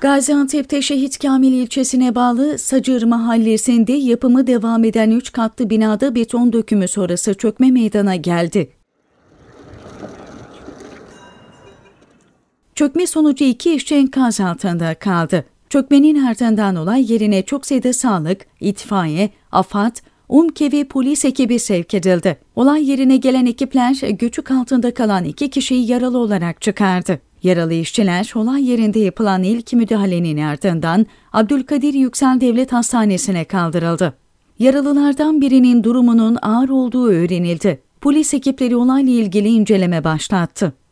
Gaziantep'te Şehit Kamil ilçesine bağlı Sacır mahallesinde yapımı devam eden 3 katlı binada beton dökümü sonrası çökme meydana geldi. Çökme sonucu iki işçi enkaz altında kaldı. Çökmenin ardından olay yerine çok sayıda sağlık, itfaiye, afat, Umkevi polis ekibi sevk edildi. Olay yerine gelen ekipler göçük altında kalan iki kişiyi yaralı olarak çıkardı. Yaralı işçiler olay yerinde yapılan ilk müdahalenin ardından Abdülkadir Yüksel Devlet Hastanesi'ne kaldırıldı. Yaralılardan birinin durumunun ağır olduğu öğrenildi. Polis ekipleri olayla ilgili inceleme başlattı.